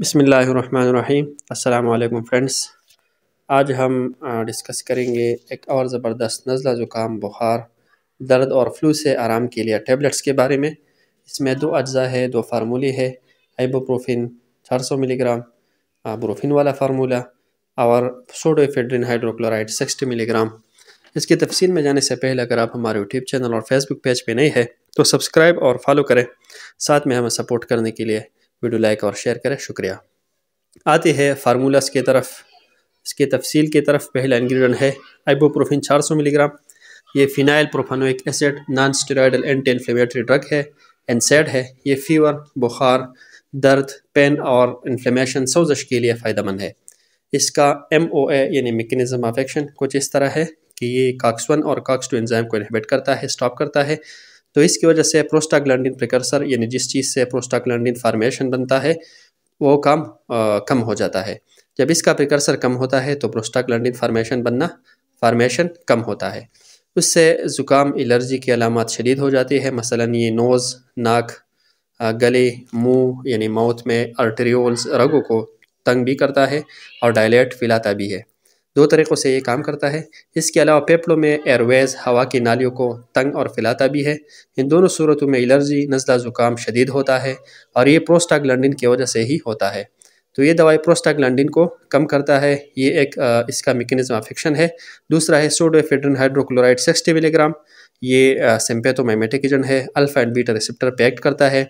बसमीम् अल्लाम फ्रेंड्स आज हम डिस्कस करेंगे एक और ज़बरदस्त नज़ला ज़ुकाम बुखार दर्द और फ्लू से आराम के लिए टेबलेट्स के बारे में इसमें दो अज्जा है दो फार्मूले है आइबोप्रोफिन 400 मिलीग्राम ब्रोफिन वाला फार्मूला और सोडोफेड्रिन हाइड्रोक्लोराइड 60 मिलीग्राम इसकी तफसील में जाने से पहले अगर आप हमारे यूट्यूब चैनल और फेसबुक पेज पर पे नहीं है तो सब्सक्राइब और फॉलो करें साथ में हमें सपोर्ट करने के लिए वीडियो लाइक और शेयर करें शुक्रिया आते हैं फार्मूलास की तरफ इसके तफसील की तरफ पहला इंग्रेडिएंट है आइबोप्रोफिन 400 मिलीग्राम ये phenyl propanoic acid non steroidal anti inflammatory drug है एनसेड है ये फीवर बुखार दर्द पेन और इन्फ्लेमेशन सोजश के लिए फ़ायदेमंद है इसका एम ओ ए यानी मेकनिज़म ऑफ एक्शन कुछ इस तरह है कि ये काक्स वन और काक्स टू एंजाइम को इनहिबिट करता है स्टॉप करता है तो इसकी वजह से प्रोस्टाग्लैंडिन प्रिकर्सर यानी जिस चीज़ से प्रोस्टाग्लैंडिन फार्मेशन बनता है वो काम कम हो जाता है जब इसका प्रिकर्सर कम होता है तो प्रोस्टाग्लैंडिन फार्मेशन बनना फार्मेशन कम होता है उससे ज़ुकाम एलर्जी की अलामत शदीद हो जाती है मसलन ये नोज़ नाक गले मुंह यानी माउथ में अर्टरियोल्स रगों को तंग भी करता है और डायलेट फैलाता भी है दो तरीक़ों से ये काम करता है इसके अलावा पेपड़ों में एयरवेज़ हवा की नालियों को तंग और फैलाता भी है इन दोनों सूरतों में एलर्जी नज़ला ज़ुकाम शदीद होता है और ये प्रोस्टाग्लैंडिन की वजह से ही होता है तो ये दवाई प्रोस्टाग्लैंडिन को कम करता है ये एक आ, इसका मेकनिज़म ऑफ एक्शन है दूसरा है सोडोफेड्रन हाइड्रोक्लोराइड सिक्सटी मिलीग्राम ये सिम्पेथोमाइमेटिक है अल्फ़ा एंड बीटा रिसेप्टर पे एक्ट करता है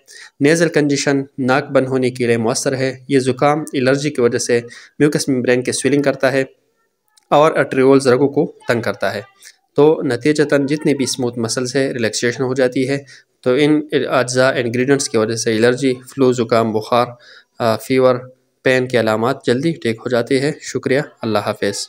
नेज़ल कंजिशन नाक बंद होने के लिए मौसर है ये ज़ुकाम एलर्जी की वजह से म्यूकस मेम्ब्रेन के स्वेलिंग करता है और अट्रियोल रगों को तंग करता है तो नतीजतन जितनी भी स्मूथ मसल से रिलैक्सेशन हो जाती है तो इन अज्जा इंग्रेडिएंट्स की वजह से एलर्जी फ्लू ज़ुकाम बुखार फीवर पेन के अलामत जल्दी ठीक हो जाते हैं शुक्रिया अल्लाह हाफिज़